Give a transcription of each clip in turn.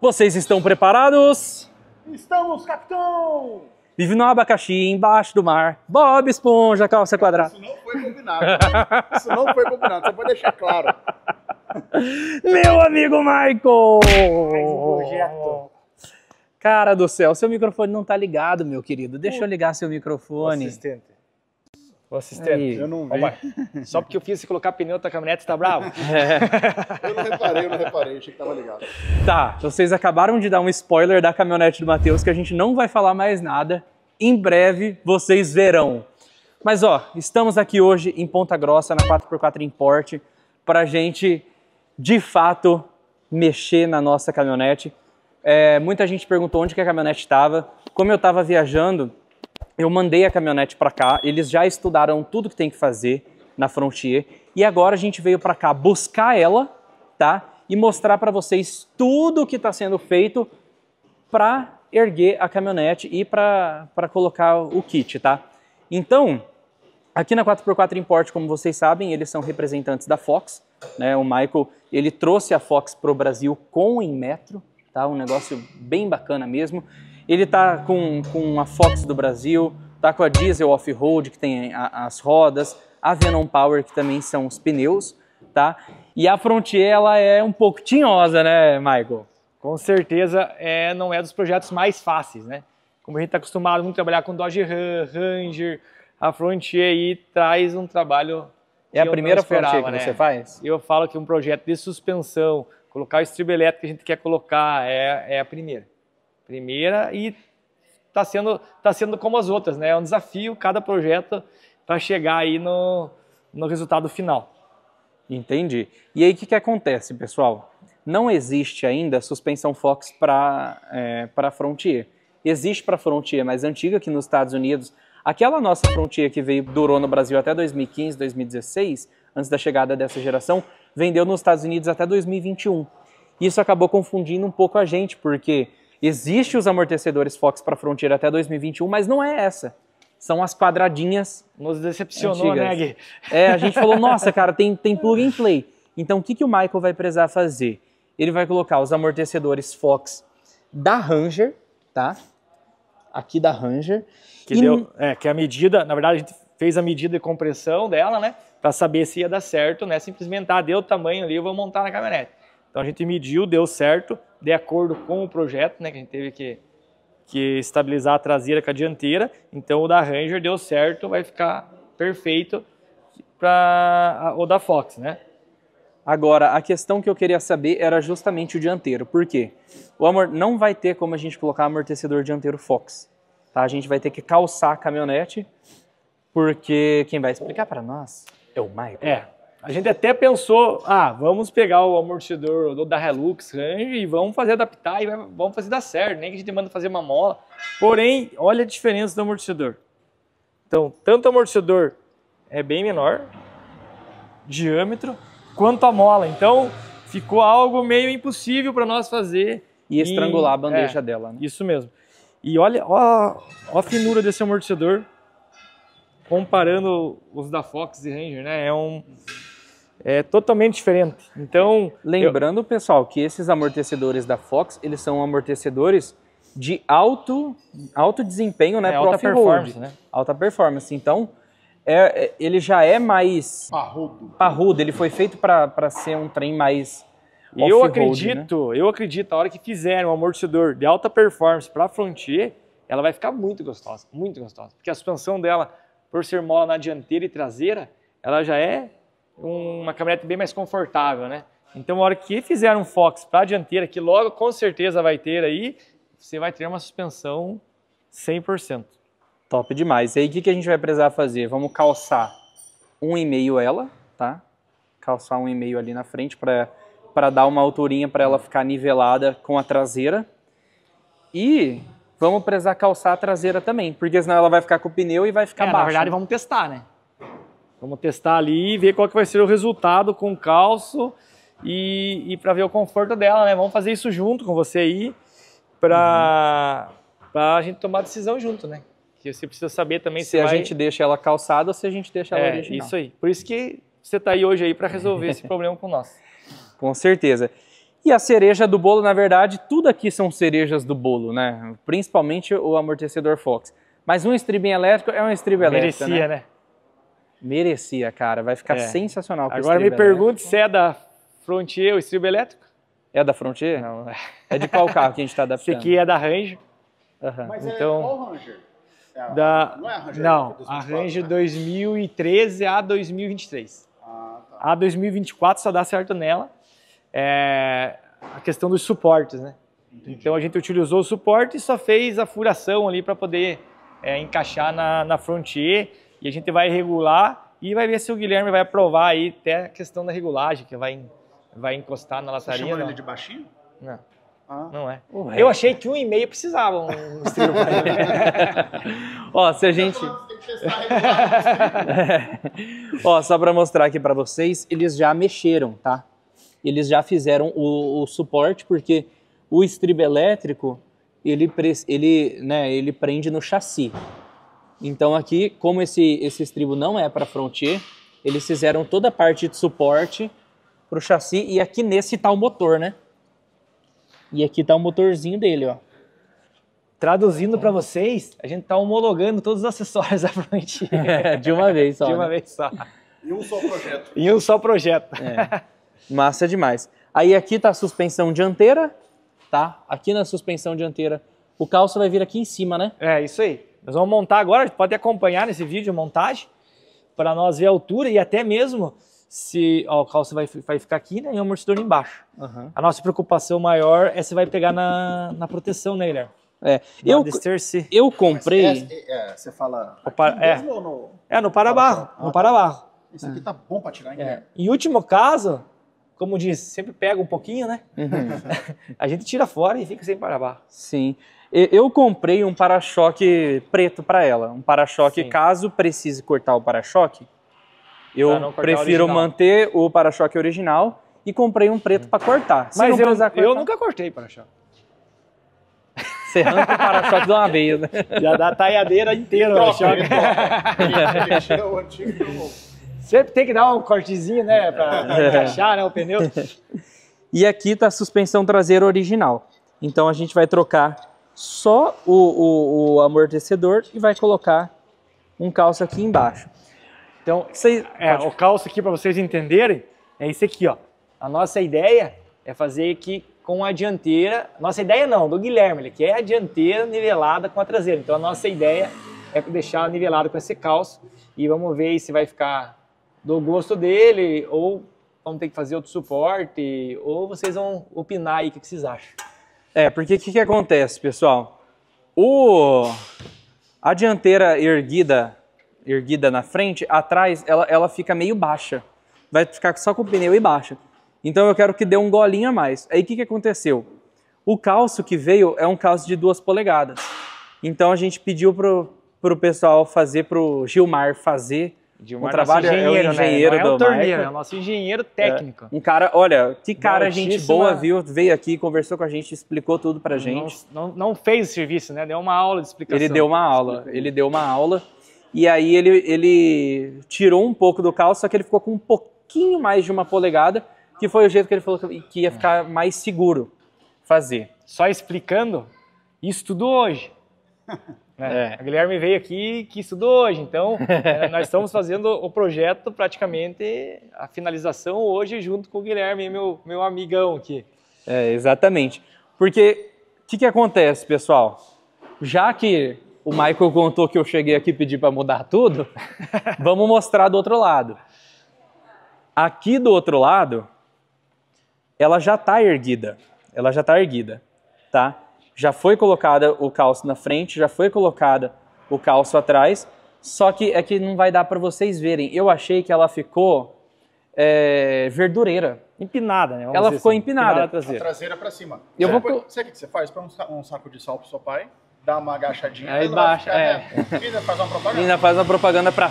Vocês estão preparados? Estamos, capitão! Vive no abacaxi, embaixo do mar. Bob Esponja, calça quadrada. Isso não foi combinado. Né? Isso não foi combinado, só pra deixar claro. Meu amigo Michael! Cara do céu, seu microfone não tá ligado, meu querido. Deixa eu ligar seu microfone. Assistente. Ô, assistente. Eu não vi. só porque eu fiz você colocar pneu na caminhonete, tá bravo? É. Eu não reparei, eu não reparei, achei que tava ligado. Tá, então, vocês acabaram de dar um spoiler da caminhonete do Matheus, que a gente não vai falar mais nada. Em breve vocês verão. Mas ó, estamos aqui hoje em Ponta Grossa, na 4x4 Import, pra gente, de fato, mexer na nossa caminhonete. É, muita gente perguntou onde que a caminhonete estava. Como eu estava viajando, eu mandei a caminhonete para cá, eles já estudaram tudo que tem que fazer na Frontier e agora a gente veio para cá buscar ela, tá? E mostrar para vocês tudo o que está sendo feito para erguer a caminhonete e para colocar o kit, tá? Então, aqui na 4x4 Import, como vocês sabem, eles são representantes da Fox, né? O Michael, ele trouxe a Fox para o Brasil com o Inmetro, tá? Um negócio bem bacana mesmo. Ele tá com, com a Fox do Brasil, tá com a Diesel Off-Road, que tem a, as rodas, a Venom Power, que também são os pneus, tá? E a Frontier, ela é um pouco tinhosa, né, Michael? Com certeza, é, não é dos projetos mais fáceis, né? Como a gente está acostumado muito a trabalhar com Dodge Ranger, a Frontier aí traz um trabalho é a primeira esperava, que né? você faz? Eu falo que um projeto de suspensão, colocar o estribo elétrico que a gente quer colocar, é, é a primeira. Primeira e está sendo, tá sendo como as outras, né? É um desafio cada projeto para chegar aí no, no resultado final. Entendi. E aí o que, que acontece, pessoal? Não existe ainda suspensão Fox para é, para Frontier. Existe para Frontier mais é antiga que nos Estados Unidos. Aquela nossa Frontier que veio durou no Brasil até 2015, 2016, antes da chegada dessa geração, vendeu nos Estados Unidos até 2021. Isso acabou confundindo um pouco a gente, porque Existe os amortecedores Fox para Frontier até 2021, mas não é essa. São as quadradinhas. Nos decepcionou, né, antigas. né, Gui? É, a gente falou, nossa, cara, tem, tem plug and play. Então, o que, que o Michael vai precisar fazer? Ele vai colocar os amortecedores Fox da Ranger, tá? Aqui da Ranger. Que, e... deu, é, que é a medida, na verdade, a gente fez a medida de compressão dela, né? Para saber se ia dar certo, né? Simplesmente, ah, deu o tamanho ali, eu vou montar na caminhonete. Então a gente mediu, deu certo, de acordo com o projeto, né, que a gente teve que, que estabilizar a traseira com a dianteira. Então o da Ranger deu certo, vai ficar perfeito para o da Fox, né? Agora, a questão que eu queria saber era justamente o dianteiro. Por quê? O amor não vai ter como a gente colocar amortecedor dianteiro Fox. Tá? A gente vai ter que calçar a caminhonete, porque quem vai explicar para nós é o Michael. É, a gente até pensou, ah, vamos pegar o amortecedor da Relux Range né, e vamos fazer adaptar e vamos fazer dar certo, nem que a gente manda fazer uma mola. Porém, olha a diferença do amortecedor. Então, tanto o amortecedor é bem menor, diâmetro, quanto a mola. Então, ficou algo meio impossível para nós fazer. E estrangular e, a bandeja é, dela, né? Isso mesmo. E olha, ó, ó a finura desse amortecedor, comparando os da Fox e Ranger, né? É um é totalmente diferente. Então, lembrando, eu... pessoal, que esses amortecedores da Fox, eles são amortecedores de alto alto desempenho, né, é, alta performance, né? Alta performance. Então, é, é, ele já é mais parrudo. Parrudo, ele foi feito para ser um trem mais eu né? acredito, né? eu acredito, a hora que fizerem um amortecedor de alta performance para frontier, ela vai ficar muito gostosa, muito gostosa. Porque a suspensão dela, por ser mola na dianteira e traseira, ela já é uma caminhonete bem mais confortável, né? Então, a hora que fizer um Fox para a dianteira, que logo com certeza vai ter aí, você vai ter uma suspensão 100%. Top demais. E aí, o que, que a gente vai precisar fazer? Vamos calçar um e meio ela, tá? Calçar um e meio ali na frente para dar uma alturinha para ela ficar nivelada com a traseira. E vamos precisar calçar a traseira também, porque senão ela vai ficar com o pneu e vai ficar é, baixa. Na verdade, né? vamos testar, né? Vamos testar ali e ver qual que vai ser o resultado com o calço e, e para ver o conforto dela, né? Vamos fazer isso junto com você aí para uhum. a gente tomar decisão junto, né? Que você precisa saber também se, se a vai... gente deixa ela calçada ou se a gente deixa ela é, original. Isso aí. Por isso que você está aí hoje aí para resolver esse problema com nós. Com certeza. E a cereja do bolo, na verdade, tudo aqui são cerejas do bolo, né? Principalmente o amortecedor Fox. Mas um estribinho elétrico é um estribo elétrico, Merecia, né? né? Merecia, cara. Vai ficar é. sensacional. Agora me né? pergunte se é da Frontier o estribo elétrico. É da Frontier? Não. É de qual carro que a gente está adaptando? Esse aqui é da Ranger. Uhum. Mas é então, é qual Ranger? É da... Não é a Ranger? Não, é a Ranger né? 2013 a 2023. Ah, tá. A 2024 só dá certo nela. É a questão dos suportes, né? Entendi. Então a gente utilizou o suporte e só fez a furação ali para poder é, encaixar na, na Frontier e a gente vai regular e vai ver se o Guilherme vai aprovar aí até a questão da regulagem, que vai, vai encostar na lataria. Você chamou ele de baixinho? Não. Ah. Não é. Ué. Eu achei que um e meio precisava um estribo pra ele. Ó, se a gente. Ó, só para mostrar aqui para vocês, eles já mexeram, tá? Eles já fizeram o, o suporte, porque o estribo elétrico ele, ele, né, ele prende no chassi. Então aqui, como esse, esse estribo não é para frontier, eles fizeram toda a parte de suporte para o chassi e aqui nesse está o motor, né? E aqui está o motorzinho dele, ó. Traduzindo para então, vocês, a gente está homologando todos os acessórios da Frontier. É, de uma vez só. De uma né? vez só. Em um só projeto. Em um só projeto. É. Massa demais. Aí aqui está a suspensão dianteira, tá? Aqui na suspensão dianteira, o calço vai vir aqui em cima, né? É, isso aí. Nós vamos montar agora, pode acompanhar nesse vídeo a montagem, para nós ver a altura e até mesmo se ó, o calço vai, vai ficar aqui né, e o amortecedor embaixo. Uhum. A nossa preocupação maior é se vai pegar na, na proteção, né, Guilherme? É, eu, eu comprei. É, é, você fala. é, no... é, no para-barro. Ah, tá. no para-barro. Isso aqui tá bom para tirar, hein? É. Em último caso, como diz, sempre pega um pouquinho, né? Uhum. a gente tira fora e fica sem para-barro. Sim. Eu comprei um para-choque preto para ela, um para-choque caso precise cortar o para-choque. Eu prefiro o manter o para-choque original e comprei um preto hum. para cortar. Mas eu, cortar, eu nunca cortei para-choque. Você arranca o para-choque de uma vez, né? Já dá a taiadeira inteira o para-choque. Sempre tem que dar um cortezinho, né, para é. encaixar né, o pneu. E aqui está a suspensão traseira original. Então a gente vai trocar só o, o, o amortecedor e vai colocar um calço aqui embaixo. Então, vocês, é, pode... o calço aqui para vocês entenderem é esse aqui, ó. A nossa ideia é fazer aqui com a dianteira. Nossa ideia não, do Guilherme, ele quer a dianteira nivelada com a traseira. Então a nossa ideia é deixar nivelado com esse calço e vamos ver se vai ficar do gosto dele ou vamos ter que fazer outro suporte ou vocês vão opinar aí o que vocês acham. É, porque o que, que acontece, pessoal? O, a dianteira erguida, erguida na frente, atrás ela, ela fica meio baixa. Vai ficar só com o pneu e baixa. Então eu quero que dê um golinho a mais. Aí o que, que aconteceu? O calço que veio é um calço de duas polegadas. Então a gente pediu pro, pro pessoal fazer, pro Gilmar fazer um o trabalho engenheiro, é o engenheiro né? Não é o torneio, Michael. é o nosso engenheiro é. técnico. É. Um cara, olha, que cara, Altíssima... gente boa, viu? Veio aqui, conversou com a gente, explicou tudo pra gente. Não, não, não fez o serviço, né? Deu uma aula de explicação. Ele deu uma aula, ele deu uma aula. E aí ele, ele tirou um pouco do calço, só que ele ficou com um pouquinho mais de uma polegada, que foi o jeito que ele falou que ia ficar mais seguro fazer. Só explicando, isso tudo hoje. Né? É. A Guilherme veio aqui que estudou hoje, então é, nós estamos fazendo o projeto praticamente a finalização hoje junto com o Guilherme, meu, meu amigão aqui. É, exatamente. Porque o que, que acontece, pessoal? Já que o Michael contou que eu cheguei aqui pedi para mudar tudo, vamos mostrar do outro lado. Aqui do outro lado, ela já está erguida. Ela já está erguida, tá? já foi colocada o calço na frente, já foi colocada o calço atrás, só que é que não vai dar para vocês verem. Eu achei que ela ficou é, verdureira. Empinada, né? Vamos ela ficou assim, empinada. empinada a traseira. traseira para cima. Eu você, vou... Sabe o que você faz? Põe um saco de sal pro seu pai, dá uma agachadinha. Aí baixa, é. Ainda faz uma propaganda. Ainda faz uma propaganda para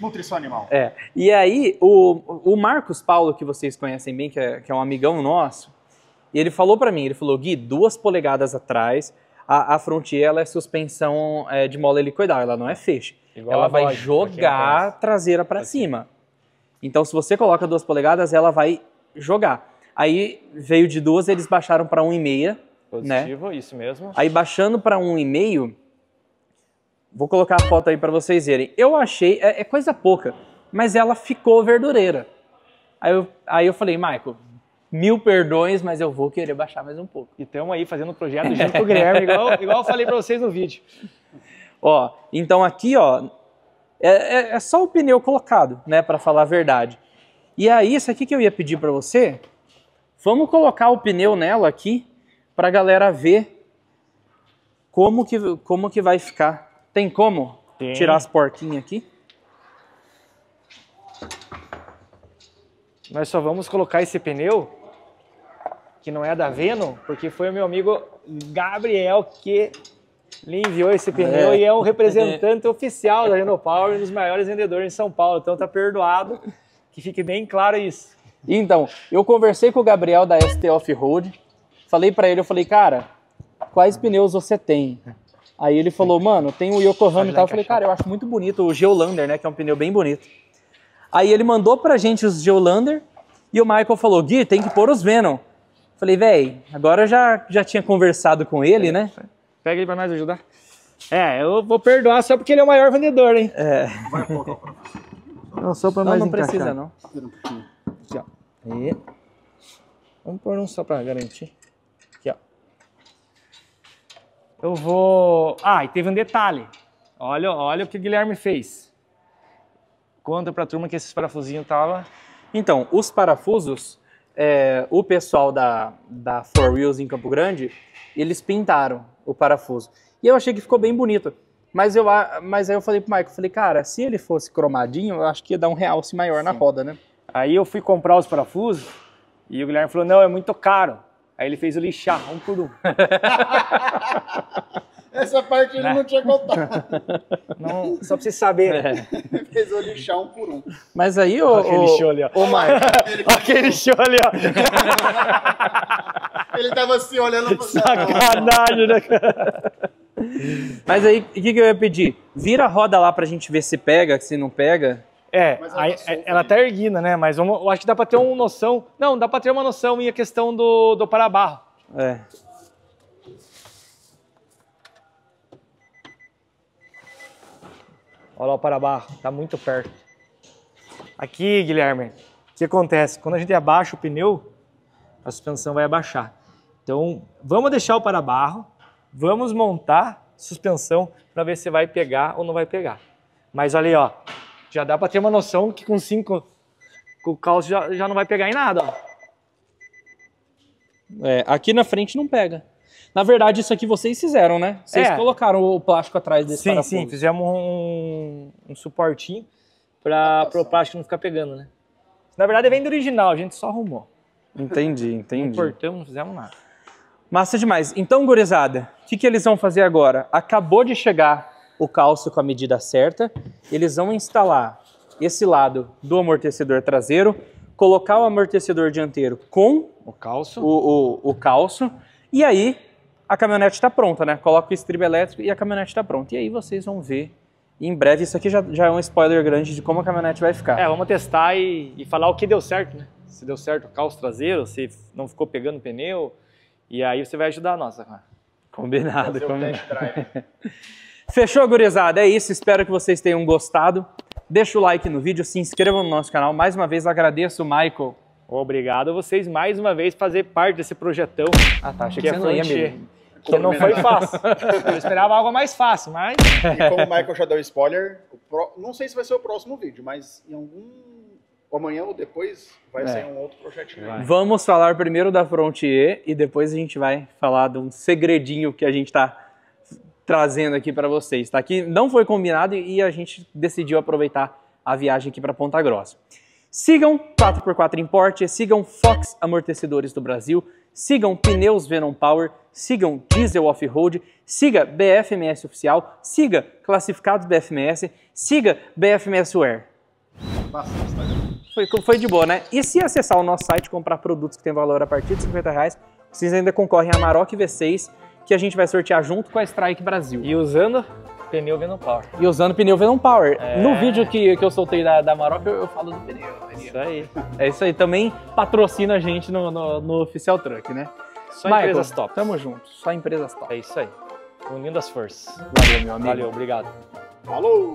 Nutrição animal. É. E aí, o, o Marcos Paulo, que vocês conhecem bem, que é, que é um amigão nosso, e ele falou para mim, ele falou, Gui, duas polegadas atrás, a, a Frontier ela é suspensão é, de mola helicoidal, ela não é feixe. Igual ela vai jogar a traseira para cima. Então, se você coloca duas polegadas, ela vai jogar. Aí veio de duas, eles baixaram para um e meia. Né? Positivo, né? isso mesmo. Aí baixando para um e meio, vou colocar a foto aí para vocês verem. Eu achei, é, é, coisa pouca, mas ela ficou verdureira. Aí eu, aí eu falei, Michael, mil perdões, mas eu vou querer baixar mais um pouco. E estamos aí fazendo um projeto junto com o Guilherme, igual, igual eu falei para vocês no vídeo. Ó, então aqui, ó, é, é, é só o pneu colocado, né, para falar a verdade. E aí, isso aqui que eu ia pedir para você, vamos colocar o pneu nela aqui para a galera ver como que, como que vai ficar. Tem como Tem. tirar as porquinhas aqui? Nós só vamos colocar esse pneu que não é da Venom, porque foi o meu amigo Gabriel que lhe enviou esse pneu é. e é um representante é. oficial da Power, um dos maiores vendedores em São Paulo. Então tá perdoado, que fique bem claro isso. Então, eu conversei com o Gabriel da ST Off-Road, falei para ele, eu falei, cara, quais pneus você tem? Aí ele falou, mano, tem o Yokohama e tal. Eu falei, cara, eu acho muito bonito o Geolander, né, que é um pneu bem bonito. Aí ele mandou pra gente os Geolander e o Michael falou, Gui, tem que pôr os Venom. Falei, velho, agora eu já, já tinha conversado com ele, é, né? Pega ele pra nós ajudar. É, eu vou perdoar só porque ele é o maior vendedor, hein? É. não, só pra não, mais Não, não precisa, não. Aqui, ó. E... Vamos pôr um só pra garantir. Aqui, ó. Eu vou... Ah, e teve um detalhe. Olha, olha o que o Guilherme fez. Conta pra turma que esses parafusinhos tava... Então, os parafusos, é, o pessoal da, da Four Wheels em Campo Grande, eles pintaram o parafuso. E eu achei que ficou bem bonito. Mas, eu, mas aí eu falei pro Michael, falei, cara, se ele fosse cromadinho, eu acho que ia dar um realce maior Sim. na roda, né? Aí eu fui comprar os parafusos e o Guilherme falou, não, é muito caro. Aí ele fez o lixar, um por um. Essa parte ele não, né? não tinha contado. Não, só pra vocês saberem. Né? É. Fez o lixar um por um. Mas aí, ô. Aquele o, show ali, ó. Ô, Mike. Aquele show ali, ó. Ele tava assim olhando pro Sacanagem, né, cara? Mas aí, o que, que eu ia pedir? Vira a roda lá pra gente ver se pega, se não pega. É, ela, aí, ela tá, né? tá erguida, né? Mas eu acho que dá pra ter uma noção. Não, dá pra ter uma noção em a questão do, do para-barro. É. Olha lá o para-barro, está muito perto. Aqui, Guilherme, o que acontece? Quando a gente abaixa o pneu, a suspensão vai abaixar. Então, vamos deixar o para-barro, vamos montar suspensão para ver se vai pegar ou não vai pegar. Mas ali ó, já dá para ter uma noção que com 5 o calço já, já não vai pegar em nada. Ó. É, aqui na frente não pega. Na verdade, isso aqui vocês fizeram, né? Vocês é. colocaram o plástico atrás desse sim, parafuso. Sim, sim, fizemos um, um suportinho para o plástico não ficar pegando, né? Na verdade, vem é do original, a gente só arrumou. Entendi, entendi. Não cortamos, não fizemos nada. Massa demais. Então, gurizada, o que, que eles vão fazer agora? Acabou de chegar o calço com a medida certa, eles vão instalar esse lado do amortecedor traseiro, colocar o amortecedor dianteiro com o calço, o, o, o calço e aí a caminhonete está pronta, né? Coloca o estribo elétrico e a caminhonete está pronta. E aí vocês vão ver em breve. Isso aqui já, já é um spoiler grande de como a caminhonete vai ficar. É, vamos testar e, e falar o que deu certo, né? Se deu certo o caos traseiro, se não ficou pegando pneu. E aí você vai ajudar a nossa, né? Combinado, Fazer combinado. Fechou, gurizada? É isso. Espero que vocês tenham gostado. Deixa o like no vídeo, se inscreva no nosso canal. Mais uma vez, agradeço Michael. Obrigado a vocês mais uma vez fazer parte desse projetão. Ah, tá. Achei que, que é você é não ia mesmo. Porque não foi fácil. Eu esperava algo mais fácil, mas. E como o Michael já deu spoiler, pro... não sei se vai ser o próximo vídeo, mas em algum amanhã ou depois vai é. sair um outro projetinho. Vai. Vamos falar primeiro da Frontier e depois a gente vai falar de um segredinho que a gente está trazendo aqui para vocês, tá? Que não foi combinado e a gente decidiu aproveitar a viagem aqui para Ponta Grossa. Sigam 4x4 Importe. sigam Fox Amortecedores do Brasil, sigam Pneus Venom Power, sigam Diesel Off-Road, siga BFMS Oficial, siga Classificados BFMS, siga BFMS Wear. Foi, foi de boa, né? E se acessar o nosso site e comprar produtos que tem valor a partir de 50 reais, vocês ainda concorrem a Maroc V6, que a gente vai sortear junto com a Strike Brasil. E usando Pneu Venom Power. E usando pneu Venom Power. É... No vídeo que, que eu soltei da, da Maroc, eu, eu, falo do pneu. Isso aí. é isso aí. Também patrocina a gente no, no, no Oficial Truck, né? Só Michael, empresas top. Tamo junto. Só empresas top. É isso aí. Unindo as forças. Valeu, meu amigo. Valeu, obrigado. Falou!